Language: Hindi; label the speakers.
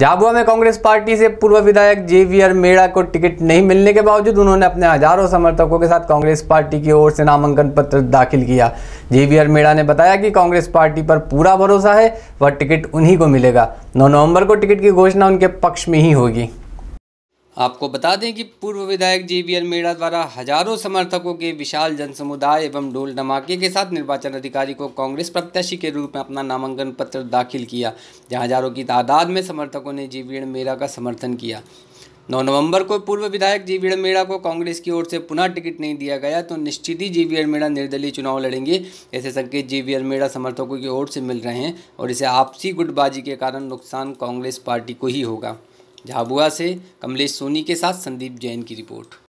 Speaker 1: झाबुआ में कांग्रेस पार्टी से पूर्व विधायक जेवीआर मेड़ा को टिकट नहीं मिलने के बावजूद उन्होंने अपने हजारों समर्थकों के साथ कांग्रेस पार्टी की ओर से नामांकन पत्र दाखिल किया जेवीआर मेड़ा ने बताया कि कांग्रेस पार्टी पर पूरा भरोसा है वह टिकट उन्हीं को मिलेगा नौ नवंबर को टिकट की घोषणा उनके पक्ष में ही होगी आपको बता दें कि पूर्व विधायक जे वी एल मेड़ा द्वारा हजारों समर्थकों के विशाल जनसमुदाय एवं ढोल धमाके के साथ निर्वाचन अधिकारी को कांग्रेस प्रत्याशी के रूप में अपना नामांकन पत्र दाखिल किया जहां हजारों की तादाद में समर्थकों ने जे बी एल मेड़ा का समर्थन किया 9 नवंबर को पूर्व विधायक जी वी मेड़ा को कांग्रेस की ओर से पुनः टिकट नहीं दिया गया तो निश्चित ही जी वी मेड़ा निर्दलीय चुनाव लड़ेंगे ऐसे संकेत जी वी मेड़ा समर्थकों की ओर से मिल रहे हैं और इसे आपसी गुटबाजी के कारण नुकसान कांग्रेस पार्टी को ही होगा झाबुआ से कमलेश सोनी के साथ संदीप जैन की रिपोर्ट